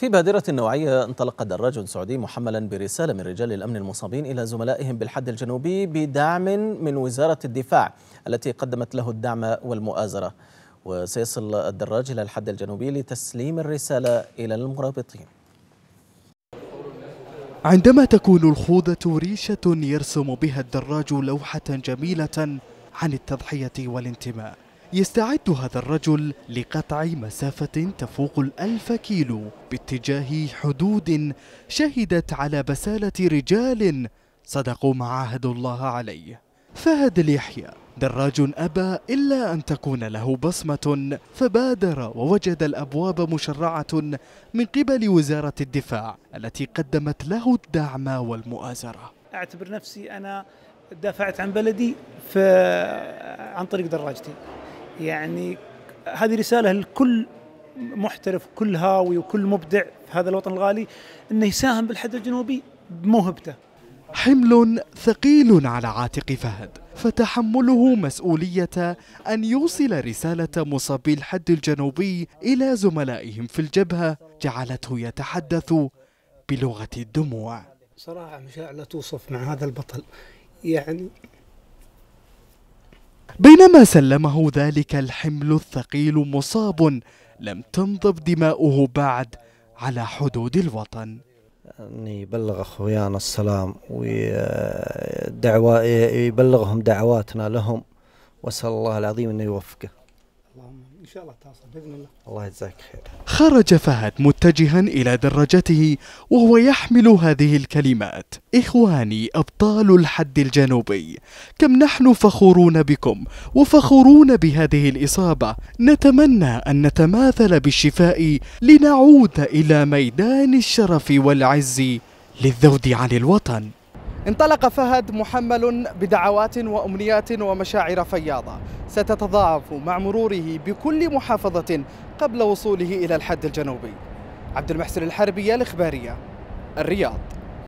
في بادرة نوعية انطلق دراج سعودي محملا برسالة من رجال الأمن المصابين إلى زملائهم بالحد الجنوبي بدعم من وزارة الدفاع التي قدمت له الدعم والمؤازرة وسيصل الدراج إلى الحد الجنوبي لتسليم الرسالة إلى المرابطين عندما تكون الخوضة ريشة يرسم بها الدراج لوحة جميلة عن التضحية والانتماء يستعد هذا الرجل لقطع مسافة تفوق الألف كيلو باتجاه حدود شهدت على بسالة رجال صدقوا ما عاهدوا الله عليه فهد اليحيى دراج أبى إلا أن تكون له بصمة فبادر ووجد الأبواب مشرعة من قبل وزارة الدفاع التي قدمت له الدعم والمؤازرة أعتبر نفسي أنا دافعت عن بلدي عن طريق دراجتي يعني هذه رسالة لكل محترف كل هاوي وكل مبدع في هذا الوطن الغالي أنه يساهم بالحد الجنوبي بموهبته حمل ثقيل على عاتق فهد فتحمله مسؤولية أن يوصل رسالة مصابي الحد الجنوبي إلى زملائهم في الجبهة جعلته يتحدث بلغة الدموع صراحة مشاعر لا توصف مع هذا البطل يعني بينما سلمه ذلك الحمل الثقيل مصاب لم تنضب دماؤه بعد على حدود الوطن اني يبلغ اخويانا السلام ويبلغهم دعواتنا لهم وسأل الله العظيم أن يوفقه اللهم ان شاء الله تحصل باذن الله الله يجزاك خير خرج فهد متجها الى دراجته وهو يحمل هذه الكلمات اخواني ابطال الحد الجنوبي كم نحن فخورون بكم وفخورون بهذه الاصابه نتمنى ان نتماثل بالشفاء لنعود الى ميدان الشرف والعز للذود عن الوطن انطلق فهد محمل بدعوات وأمنيات ومشاعر فياضة ستتضاعف مع مروره بكل محافظة قبل وصوله إلى الحد الجنوبي عبد المحسن الحربية الإخبارية الرياض